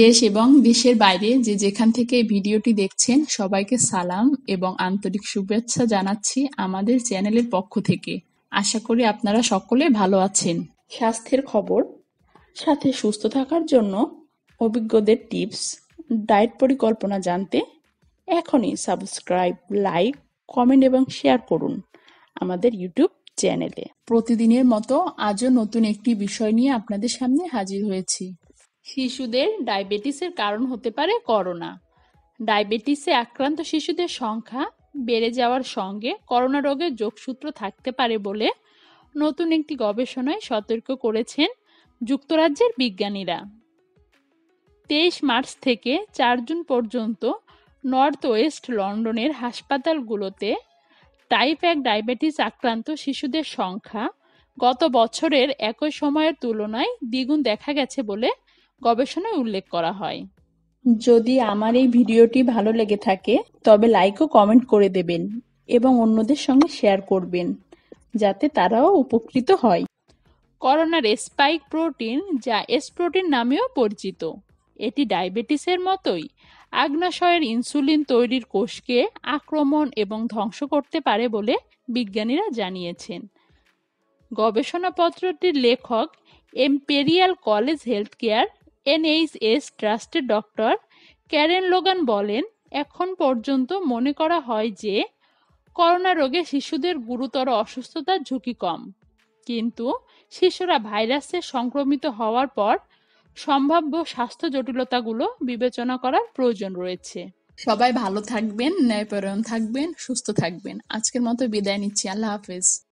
দেশ এবং দেশের বাইরে যে যেখান থেকে ভিডিওটি দেখছেন সবাইকে সালাম এবং আন্তরিক শুভেচ্ছা জানাচ্ছি আমাদের চ্যানেলের পক্ষ থেকে আশা করি আপনারা সকলে ভালো আছেন স্বাস্থ্যের খবর সাথে সুস্থ থাকার জন্য অভিজ্ঞদের টিপস ডায়েট পরিকল্পনা জানতে এখনই সাবস্ক্রাইব লাইক কমেন্ট এবং শেয়ার করুন আমাদের ইউটিউব চ্যানেলে প্রতিদিনের মতো আজও নতুন একটি বিষয় নিয়ে আপনাদের সামনে হাজির হয়েছি শিশুদের ডায়াবেটিসের কারণ হতে পারে করোনা ডায়াবেটিসে আক্রান্ত শিশুদের সংখ্যা বেড়ে যাওয়ার সঙ্গে করোনা রোগের যোগসূত্র থাকতে পারে বলে নতুন একটি গবেষণায় সতর্ক করেছেন যুক্তরাজ্যের বিজ্ঞানীরা তেইশ মার্চ থেকে চার জুন পর্যন্ত নর্থ ওয়েস্ট লন্ডনের হাসপাতালগুলোতে টাইপ এক ডায়াবেটিস আক্রান্ত শিশুদের সংখ্যা গত বছরের একই সময়ের তুলনায় দ্বিগুণ দেখা গেছে বলে গবেষণায় উল্লেখ করা হয় যদি আমার এই ভিডিওটি ভালো লেগে থাকে তবে লাইক ও কমেন্ট করে দেবেন এবং অন্যদের সঙ্গে শেয়ার করবেন যাতে তারাও উপকৃত হয় করোনার স্পাইক প্রোটিন যা এস প্রোটিন নামেও পরিচিত এটি ডায়াবেটিসের মতোই আগ্নাশয়ের ইনসুলিন তৈরির কোষকে আক্রমণ এবং ধ্বংস করতে পারে বলে বিজ্ঞানীরা জানিয়েছেন গবেষণাপত্রটির লেখক Imperial College health care NHS ট্রাস্টের ডক্টর ক্যারেন লোগান বলেন এখন পর্যন্ত মনে করা হয় যে করোনা রোগে শিশুদের গুরুতর অসুস্থতার ঝুঁকি কম কিন্তু শিশুরা ভাইরাসে সংক্রমিত হওয়ার পর সম্ভাব্য স্বাস্থ্য জটিলতাগুলো বিবেচনা করার প্রয়োজন রয়েছে সবাই ভালো থাকবেন ন্যায়পরায়ণ থাকবেন সুস্থ থাকবেন আজকের মতো বিদায় নিচ্ছি আল্লাহ হাফেজ